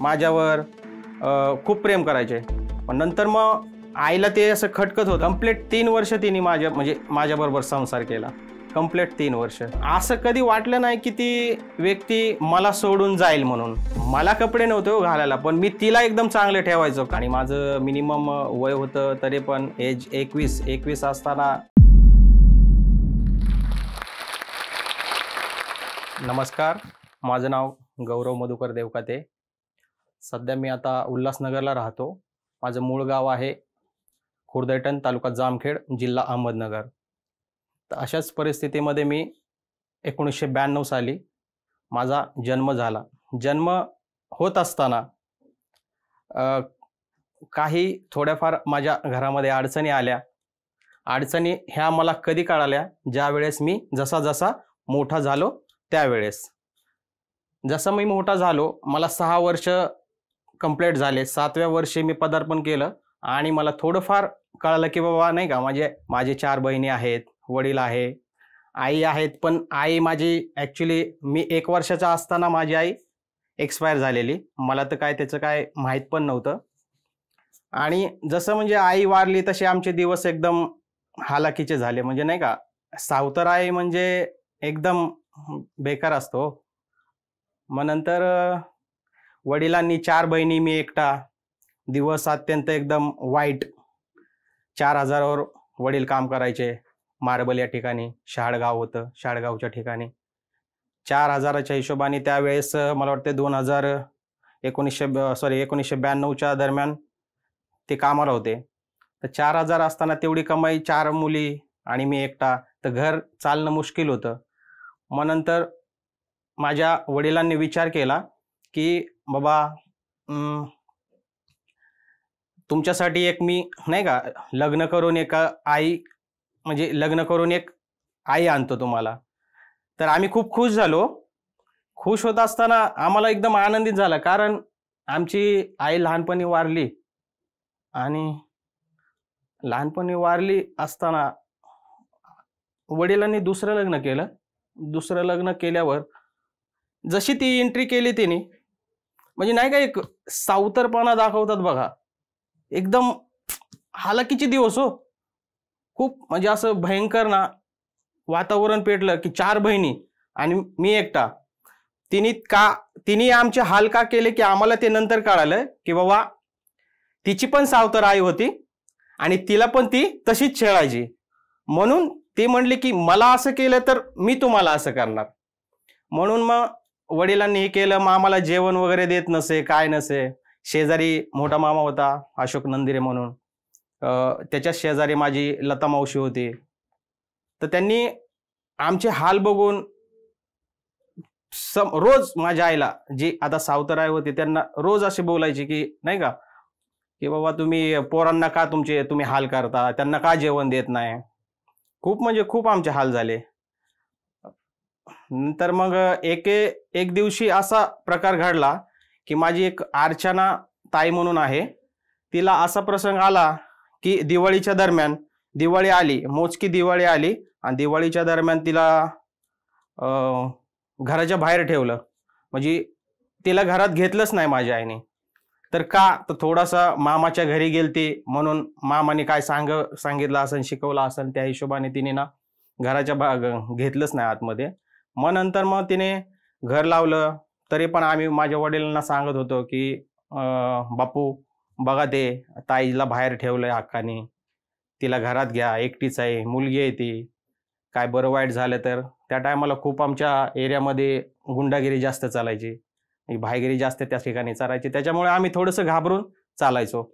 माझ्यावर खूप प्रेम करायचे पण नंतर मग आईला ते असं खटकत होतं कम्प्लेट तीन वर्ष तिने माझ्या म्हणजे माझ्याबरोबर संसार केला कम्प्लेट तीन वर्ष असं कधी वाटलं नाही की ती व्यक्ती मला सोडून जाईल म्हणून मला कपडे नव्हते हो घालायला पण मी तिला एकदम चांगले ठेवायचो आणि माझं मिनिमम वय होतं तरी पण एज एकवीस एकवीस असताना नमस्कार माझं नाव गौरव मधुकर देवकाते सध्या मी आता उल्हासनगरला राहतो माझं मूळ गाव आहे खुर्दैटन तालुका जामखेड जिल्हा अहमदनगर तर अशाच परिस्थितीमध्ये मी एकोणीसशे ब्याण्णव साली माझा जन्म झाला जन्म होत असताना काही थोड्याफार माझ्या घरामध्ये अडचणी आल्या अडचणी ह्या मला कधी कळाल्या ज्यावेळेस मी जसा जसा मोठा झालो त्यावेळेस जसं मी मोठा झालो मला सहा वर्ष कम्प्लीट झाले सातव्या वर्षी मी पदार्पण केलं आणि मला थोडंफार कळलं की बाबा नाही का माझे माझे चार बहिणी आहेत वडील आहे आई आहेत पण आई माझी ॲक्च्युली मी एक वर्षाचा असताना माझी आई एक्सपायर झालेली मला तर काय त्याचं काय माहीत पण नव्हतं आणि जसं म्हणजे आई वारली तसे आमचे दिवस एकदम हालाकीचे झाले म्हणजे नाही का सावतर आई म्हणजे एकदम बेकार असतो हो. मग नंतर वडिलांनी चार बहिणी मी एकटा दिवस अत्यंत एकदम वाईट चार हजारावर वडील काम करायचे मार्बल या ठिकाणी शाळगाव होतं शाळगावच्या ठिकाणी चार हजाराच्या हिशोबाने त्यावेळेस मला वाटते दोन हजार एकोणीसशे सॉरी एकोणीसशे ब्याण्णवच्या दरम्यान ते कामाला होते तर चार हजार असताना तेवढी कमाई चार मुली आणि मी एकटा तर घर चालणं मुश्किल होतं मग नंतर माझ्या वडिलांनी विचार केला की बाबा तुमच्यासाठी एक मी नाही का लग्न करून एक आई म्हणजे लग्न करून एक आई आणतो तुम्हाला तर आम्ही खूप खुश झालो खुश होत असताना आम्हाला एकदम आनंदित झाला कारण आमची आई लहानपणी वारली आणि लहानपणी वारली असताना वडिलांनी दुसरं लग्न केलं दुसरं लग्न केल्यावर जशी ती एंट्री केली तिने म्हणजे नाही का एक सावतरपणा दाखवतात बघा एकदम हालाकीचे दिवस हो खूप म्हणजे असं भयंकर ना वातावरण पेटलं की चार बहिणी आणि मी एकटा तिने का तिने आमचे हाल का केले की आम्हाला ते नंतर कळालं की बाबा तिची पण सावतर आई होती आणि तिला पण ती तशीच छेळायची म्हणून ती म्हणली की मला असं केलं तर मी तुम्हाला असं करणार म्हणून मग वडिलांनी हे केलं मामाला जेवण वगैरे देत नसे काय नसे शेजारी मोठा मामा होता अशोक नंदिरे म्हणून त्याच्या शेजारी माझी लता मावशी होती तर त्यांनी आमचे हाल बघून सम रोज माझ्या आईला जी आता सावतर आहे होते त्यांना रोज असे बोलायचे की नाही का की बाबा तुम्ही पोरांना का तुमचे तुम्ही हाल करता त्यांना का जेवण देत नाही खूप म्हणजे खूप आमचे हाल झाले नंतर मग एके एक दिवशी असा प्रकार घडला की माझी एक अर्चना ताई म्हणून आहे तिला असा प्रसंग आला की दिवाळीच्या दरम्यान दिवाळी आली मोजकी दिवाळी आली आणि दिवाळीच्या दरम्यान तिला घराच्या बाहेर ठेवलं म्हणजे तिला घरात घेतलंच नाही माझ्या आईने तर का तर थोडासा मामाच्या घरी गेलती म्हणून मामाने काय सांग सांगितलं असेल शिकवलं असेल त्या हिशोबाने तिने ना घराच्या बा घेतलंच नाही आतमध्ये मग नंतर मग तिने घर लावलं तरी पण आम्ही माझ्या वडिलांना सांगत होतो की बापू बघा ते ताईला बाहेर ठेवलंय हक्काने तिला घरात घ्या एकटीच आहे मुलगी आहे ती काय बरं वाईट झालं तर त्या टायमाला खूप आमच्या एरियामध्ये गुंडागिरी जास्त चालायची भायगिरी जास्त त्या ठिकाणी चालायची त्याच्यामुळे आम्ही थोडंसं घाबरून चालायचो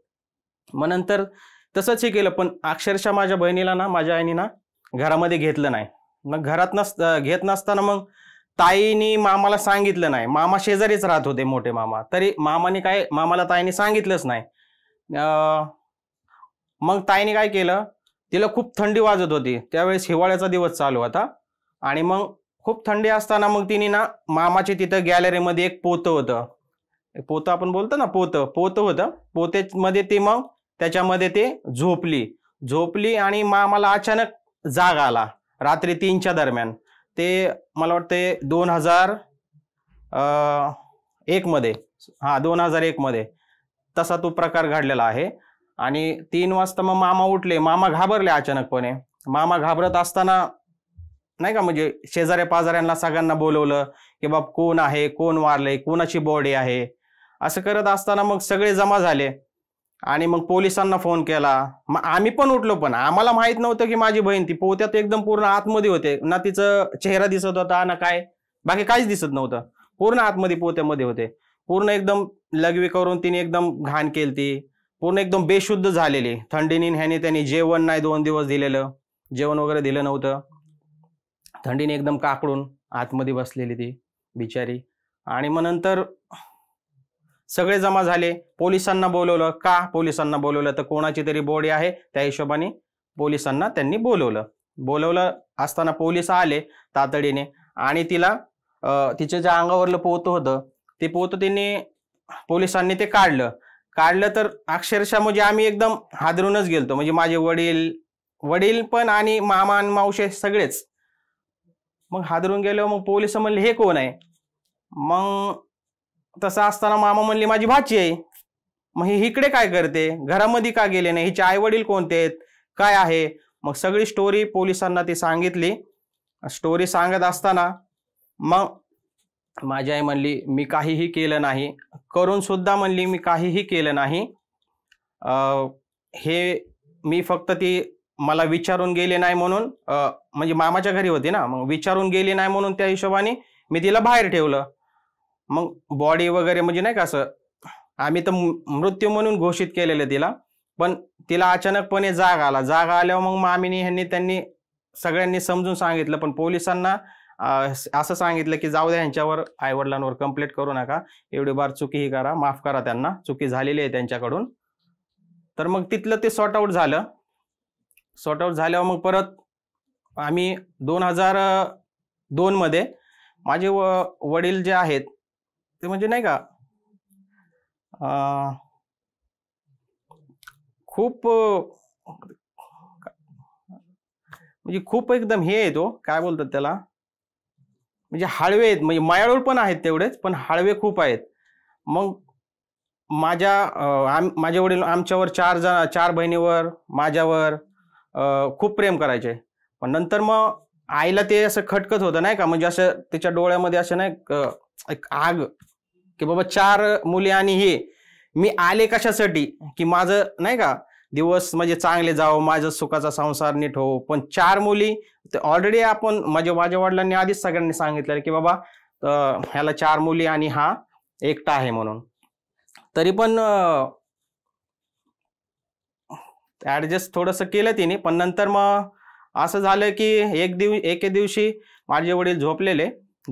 मग नंतर तसंच हे केलं पण अक्षरशः माझ्या बहिणीला ना माझ्या आईनी ना घरामध्ये घेतलं नाही मग घरात नस घेत नसताना मग ताईनी मामाला सांगितलं नाही मामा शेजारीच राहत होते मोठे मामा तरी मामाने काय मामाला ताईने सांगितलंच नाही मग ताईने काय केलं तिला खूप थंडी वाजत होती त्यावेळेस हिवाळ्याचा दिवस चालू होता आणि मग खूप थंडी असताना मग तिने ना मामाची तिथं गॅलरीमध्ये एक पोतं होतं पोतं आपण बोलतो ना पोतं पोतं होतं पोतेमध्ये ती मग त्याच्यामध्ये ते झोपली झोपली आणि मामाला अचानक जाग आला रात्री तीनच्या दरम्यान ते मला वाटते दोन हजार एकमध्ये हां दोन हजार एकमध्ये तसा तो प्रकार घडलेला आहे आणि तीन वाजता मग मामा उठले मामा घाबरले अचानकपणे मामा घाबरत असताना नाही का म्हणजे शेजाऱ्या पाजाऱ्यांना सगळ्यांना बोलवलं की बाप कोण आहे कोण वारले कोणाची बॉडी आहे असं करत असताना मग सगळे जमा झाले आणि मग पोलिसांना फोन केला मग आम्ही पण उठलो पण आम्हाला माहित नव्हतं की माझी बहीण ती तर एकदम पूर्ण आतमध्ये होते ना तिचं चेहरा दिसत होता ना काय बाकी काहीच दिसत नव्हतं पूर्ण आतमध्ये पोहत्यामध्ये होते पूर्ण एकदम लघवी करून तिने एकदम घाण केली पूर्ण एकदम बेशुद्ध झालेली थंडीने ह्याने त्यांनी जेवण नाही दोन दिवस दिलेलं जेवण वगैरे दिलं नव्हतं थंडीने एकदम काकडून आतमध्ये बसलेली ती बिचारी आणि मग नंतर सगळे जमा झाले पोलिसांना बोलवलं का पोलिसांना बोलवलं तर कोणाची तरी बोडी आहे त्या हिशोबाने पोलिसांना त्यांनी बोलवलं बोलवलं असताना पोलिस आले तातडीने आणि तिला तिचं ज्या अंगावरलं पोहतं होतं ते पोहतं त्यांनी पोलिसांनी ते काढलं काढलं तर अक्षरशः म्हणजे आम्ही एकदम हादरूनच गेलतो म्हणजे माझे वडील वडील पण आणि मामा आणि मावशे सगळेच मग हादरून गेलो मग पोलिस म्हणले हे कोण आहे मग तसं असताना मामा म्हणले माझी भाची आहे मग ही इकडे काय करते घरामध्ये का गेले नाही हिचे आई वडील कोणते आहेत काय आहे मग सगळी स्टोरी पोलिसांना ती सांगितली स्टोरी सांगत असताना मग माझी आई म्हणली मी काहीही केलं नाही करून सुद्धा म्हणली मी काहीही केलं नाही हे मी फक्त ती मला विचारून गेले नाही म्हणून म्हणजे मामाच्या घरी होती ना मग विचारून गेले नाही म्हणून त्या हिशोबाने मी तिला बाहेर ठेवलं मग बॉडी वगैरे म्हणजे नाही का असं आम्ही तर मृत्यू म्हणून घोषित केलेलं तिला पण तिला अचानकपणे जाग आला जाग आल्यावर मग मामिनी ह्यांनी त्यांनी सगळ्यांनी समजून सांगितलं पण पोलिसांना असं सांगितलं की जाऊ द्या ह्यांच्यावर वडिलांवर कम्प्लेट करू नका एवढी बार चुकीही करा माफ करा त्यांना चुकी झालेली आहे त्यांच्याकडून तर मग तिथलं ते सॉर्ट आऊट झालं सॉर्ट आऊट झाल्यावर मग परत आम्ही दोन हजार दोनमध्ये माझे व वडील जे आहेत ते म्हणजे नाही का खूप म्हणजे खूप एकदम हे आहे तो काय बोलतात त्याला म्हणजे हाळवे आहेत म्हणजे मायाळू पण आहेत तेवढेच पण हाळवे खूप आहेत मग माझ्या माझे वडील आमच्यावर चार जण चार बहिणीवर माझ्यावर खूप प्रेम करायचे पण नंतर मग आईला ते असं खटकत होतं नाही का म्हणजे असं त्याच्या डोळ्यामध्ये असं नाही एक आग की बाबा चार मुले आणि हे मी आले कशासाठी की माझं नाही का दिवस म्हणजे चांगले जावं माझं सुखाचा संसार नीट हो पण चार मुली ऑलरेडी आपण माझ्या माझ्या वडिलांनी आधीच सगळ्यांनी सांगितलं की बाबा ह्याला चार मुली आणि हा एकटा आहे म्हणून तरी पण ऍडजस्ट थोडंसं केलं तिने पण नंतर मग असं झालं की एक दिव एके दिवशी माझे वडील झोपलेले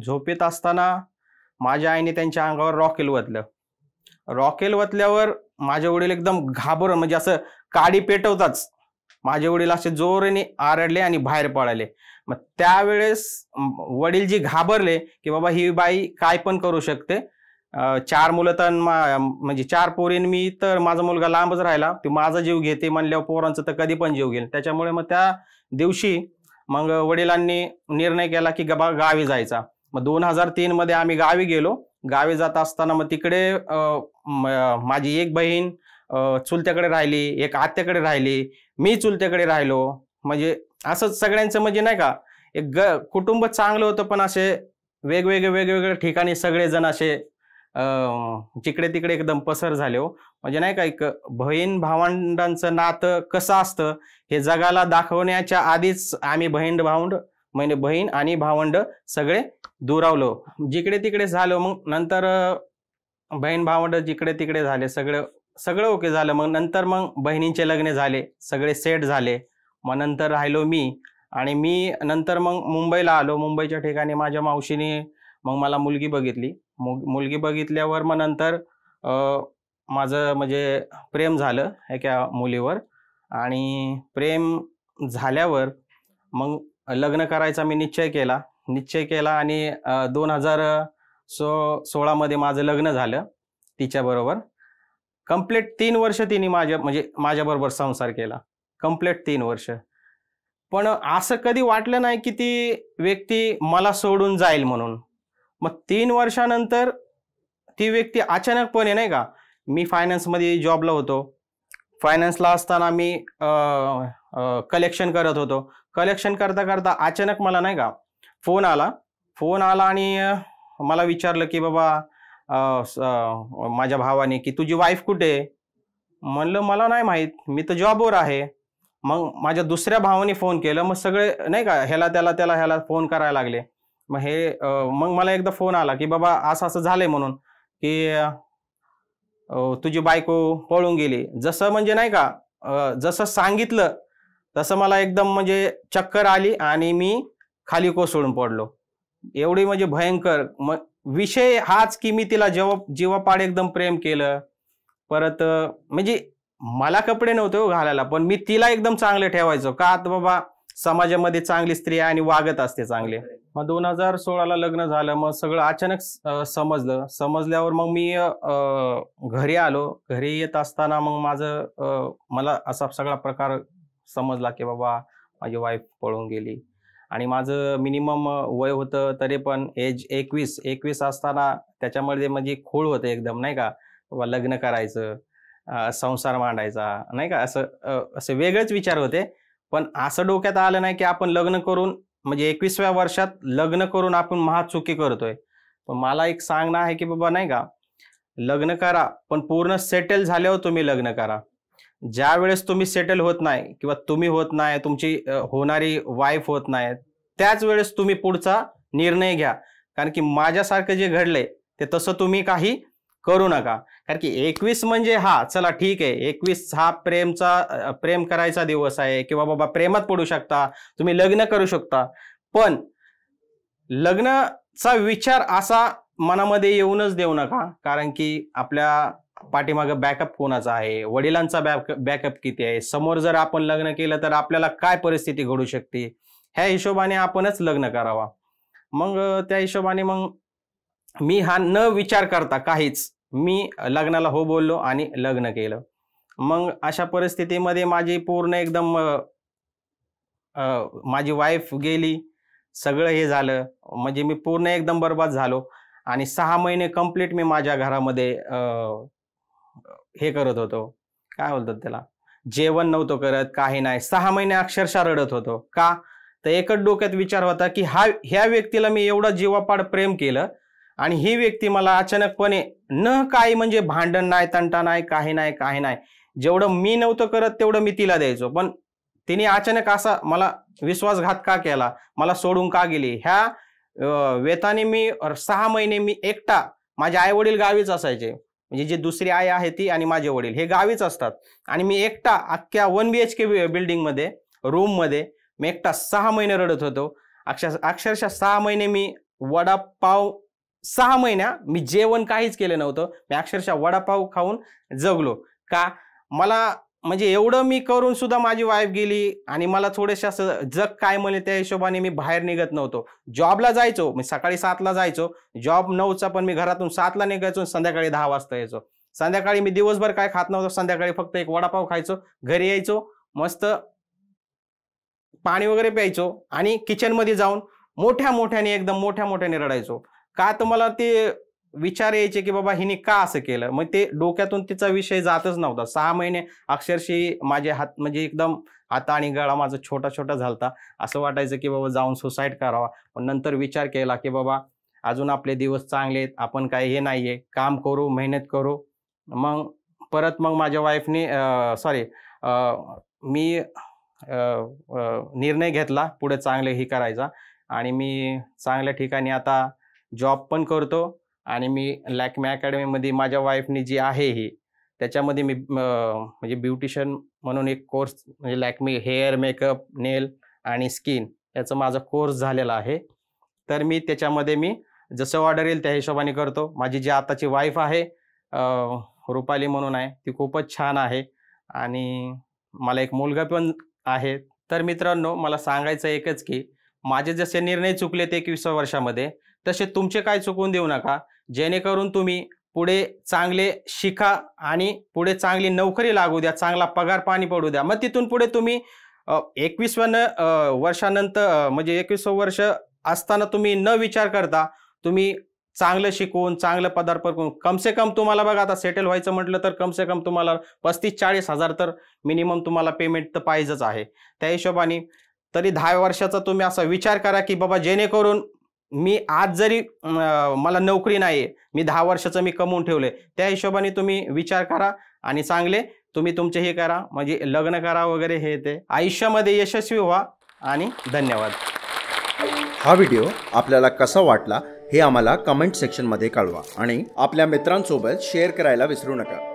झोपेत असताना माझ्या आईने त्यांच्या अंगावर रॉकेल वतलं रॉकेल वतल्यावर माझे वडील एकदम घाबरून म्हणजे असं काडी पेटवताच माझे वडील असे जोरेने आरडले आणि बाहेर पळाले मग त्यावेळेस वडील जी घाबरले की बाबा ही बाई काय पण करू शकते चार मुलं तर म्हणजे चार पोरीन मी तर माझा मुलगा लांबच राहिला ती माझा जीव घेते म्हणल्यावर पोरांचं तर कधी पण जीव घेईल त्याच्यामुळे मग त्या दिवशी मग वडिलांनी निर्णय केला की गबा गावी जायचा मग दोन हजार तीन मध्ये आम्ही गावी गेलो गावी जात असताना मग तिकडे माझी एक बहीण चुलत्याकडे राहिली एक आत्याकडे राहिली मी चुलत्याकडे राहिलो म्हणजे असंच सगळ्यांचं म्हणजे नाही का एक ग कुटुंब चांगलं होतं पण असे वेगवेगळे वेगवेगळ्या ठिकाणी सगळेजण असे जिकडे तिकडे एकदम पसर झाले हो म्हणजे नाही का एक बहीण भावंडांचं नातं कसं असतं हे जगाला दाखवण्याच्या आधीच आम्ही बहीण भावंड म्हणजे बहीण आणि भावंड सगळे दुरावलो जिकडे तिकडे झालो मग नंतर बहीण भावंड जिकडे तिकडे झाले सगळं सगळं ओके झालं मग नंतर मग बहिणींचे लग्न झाले सगळे सेट झाले मग नंतर राहिलो मी आणि मी नंतर मग मुंबईला आलो मुंबईच्या ठिकाणी माझ्या मावशीने मग मला मुलगी बघितली मुलगी बघितल्यावर मग नंतर माझं म्हणजे प्रेम झालं एका मुलीवर आणि प्रेम झाल्यावर मग लग्न करायचा मी निश्चय केला निश्चय केला आणि दोन हजार सो सोळामध्ये माझं लग्न झालं तिच्याबरोबर कम्प्लीट तीन वर्ष तिने माझ्या म्हणजे माझ्याबरोबर संसार केला कम्प्लीट तीन वर्ष पण असं कधी वाटलं नाही की ती व्यक्ती मला सोडून जाईल म्हणून मग तीन वर्षानंतर ती व्यक्ती अचानकपणे नाही का मी फायनान्समध्ये जॉबला होतो फायनान्सला असताना मी कलेक्शन करत होतो कलेक्शन करता करता अचानक मला नाही का फोन आला फोन आला आणि मला विचारलं की बाबा माझ्या भावाने की तुझी वाईफ कुठे म्हणलं मला नाही माहीत मी तर जॉबवर आहे मग माझ्या दुसऱ्या भावाने फोन केलं मग सगळे नाही का ह्याला त्याला त्याला ह्याला फोन करायला लागले मग हे मग मला एकदा फोन आला की बाबा असं असं झालंय म्हणून की तुझी बायको पळून गेली जसं म्हणजे नाही का जसं सांगितलं तसं मला एकदम म्हणजे चक्कर आली आणि मी खाली कोसळून पडलो एवढी म्हणजे भयंकर म विषय हाच की मी तिला जेव्हा जीवापाड एकदम प्रेम केलं परत म्हणजे मला कपडे नव्हते हो घालायला पण मी तिला एकदम चांगले ठेवायचो का आता बाबा समाजामध्ये चांगली स्त्री आणि वागत असते चांगले मग दोन हजार सोळाला लग्न झालं मग सगळं अचानक समजलं समजल्यावर मग मी घरी आलो घरी येत असताना मग माझं मला असा सगळा प्रकार समजला की बाबा माझी वाईफ पळून गेली आणि माझं मिनिमम वय होतं तरी पण एज एकवीस एकवीस असताना त्याच्यामध्ये म्हणजे खोळ होतं एकदम नाही का लग्न करायचं संसार मांडायचा नाही का असं असे वेगळेच विचार होते पण असं डोक्यात आलं नाही की आपण लग्न करून म्हणजे एकवीसव्या वर्षात लग्न करून आपण महा चुकी करतोय पण मला एक सांगणं आहे की बाबा नाही का लग्न करा पण पूर्ण सेटल झाल्यावर तुम्ही लग्न करा ज्या वेळेस तुम्ही सेटल होत नाही किंवा तुम्ही होत नाही तुमची होणारी वाईफ होत नाही त्याच वेळेस तुम्ही पुढचा निर्णय घ्या कारण की माझ्यासारखं जे घडलंय ते तसं तुम्ही काही करू नका कारण की एकवीस म्हणजे हा चला ठीक आहे एकवीस हा प्रेमचा प्रेम करायचा दिवस आहे किंवा बाबा प्रेमात पडू शकता तुम्ही लग्न करू शकता पण लग्नाचा विचार असा मनामध्ये येऊनच देऊ नका कारण की आपल्या पाठीमागं बॅकअप कोणाचा आहे वडिलांचा बॅकअप बॅकअप किती आहे समोर जर आपण लग्न केलं तर आपल्याला काय परिस्थिती घडू शकते ह्या हिशोबाने आपणच लग्न करावा मग त्या हिशोबाने मग मी हा न विचार करता काहीच मी लग्नाला हो बोललो आणि लग्न केलं मग अशा परिस्थितीमध्ये माझी पूर्ण एकदम माझी वाईफ गेली सगळं हे झालं म्हणजे मी पूर्ण एकदम बर्बाद झालो आणि सहा महिने कंप्लीट मी माझ्या घरामध्ये हे करत होतो काय बोलतात त्याला जेवण नव्हतं करत काही नाही सहा महिने अक्षरशः रडत होतो का तर एकच डोक्यात विचार होता की हा ह्या व्यक्तीला मी एवढा जीवापाड प्रेम केलं आणि ही व्यक्ती मला अचानकपणे न काही म्हणजे भांडण नाही तंटा नाही काही नाही काही नाही जेवढं मी नव्हतं करत तेवढं मी तिला द्यायचो पण तिने अचानक असा मला विश्वासघात का केला मला सोडून का गेली ह्या वेताने मी सहा महिने मी एकटा माझे आई वडील गावीच असायचे म्हणजे जी दुसरी आई आहे ती आणि माझे वडील हे गावीच असतात आणि मी एकटा अख्ख्या वन बी एच के बिल्डिंगमध्ये रूममध्ये मी एकटा सहा महिने रडत होतो अक्षर अक्षरशः सहा महिने मी वडापाव सहा महिन्या मी जेवण काहीच केलं नव्हतं मी अक्षरशः वडापाव खाऊन जगलो का मला म्हणजे एवढं मी करून सुद्धा माझी वाईफ गेली आणि मला थोडेसे असं जग काय म्हणे त्या हिशोबाने मी बाहेर निघत नव्हतो जॉबला जायचो मी सकाळी सातला जायचो जॉब नऊचा पण मी घरातून सातला निघायचो संध्याकाळी दहा वाजता यायचो संध्याकाळी मी दिवसभर काय खात नव्हतो संध्याकाळी फक्त एक वडापाव खायचो घरी यायचो मस्त पाणी वगैरे प्यायचो आणि किचनमध्ये जाऊन मोठ्या मोठ्याने एकदम मोठ्या मोठ्याने रडायचो का तर मला ते विचार यायचे की बाबा हिने का असं केलं मग ते डोक्यातून तिचा विषय जातच नव्हता सहा महिने अक्षरशः माझे हात म्हणजे एकदम हात आणि गळा माझा छोटा छोटा झालता असं वाटायचं की बाबा जाऊन सुसाईड करावा पण नंतर विचार केला की बाबा अजून आपले दिवस चांगले आहेत आपण काय हे आहे काम करू मेहनत करू मग परत मग माझ्या वाईफने सॉरी मी निर्णय घेतला पुढे चांगले हे करायचा आणि मी चांगल्या ठिकाणी आता जॉब पण करतो आणि मी लॅकमे अकॅडमीमध्ये माझ्या वाईफनी जी आहे ही त्याच्यामध्ये मी म्हणजे ब्युटिशियन म्हणून एक कोर्स म्हणजे लॅकमे हेअर मेकअप नेल आणि स्किन याचा माझा कोर्स झालेला आहे तर मी त्याच्यामध्ये मी जसं ऑर्डर येईल त्या हिशोबाने करतो माझी जी आताची वाईफ आहे रुपाली म्हणून आहे ती खूपच छान आहे आणि मला एक मुलगा पण आहे तर मित्रांनो मला सांगायचं एकच की माझे जसे निर्णय चुकले ते एकवीस वर्षामध्ये तसे तुमचे काय चुकवून देऊ नका जेणेकरून तुम्ही पुढे चांगले शिका आणि पुढे चांगली नोकरी लागू द्या चांगला पगार पाणी पडू द्या मग तिथून पुढे तुम्ही एकवीसवन वर्षानंतर म्हणजे एकवीस वर्ष असताना तुम्ही न विचार करता तुम्ही चांगलं शिकून चांगलं पदार्थ करून कमसे कम तुम्हाला बघा आता सेटल व्हायचं म्हटलं तर कमसे कम तुम्हाला पस्तीस चाळीस हजार तर मिनिमम तुम्हाला पेमेंट तर पाहिजेच आहे त्या हिशोबाने तरी दहा वर्षाचा तुम्ही असा विचार करा की बाबा जेणेकरून मी आज जरी मला नोकरी नाही मी दहा वर्षाचं मी कमवून ठेवलंय त्या हिशोबाने तुम्ही विचार करा आणि चांगले तुम्ही तुमचे हे करा म्हणजे लग्न करा वगैरे हे ते आयुष्यामध्ये यशस्वी व्हा आणि धन्यवाद हा व्हिडिओ आपल्याला कसा वाटला हे आम्हाला कमेंट सेक्शनमध्ये कळवा आणि आपल्या मित्रांसोबत शेअर करायला विसरू नका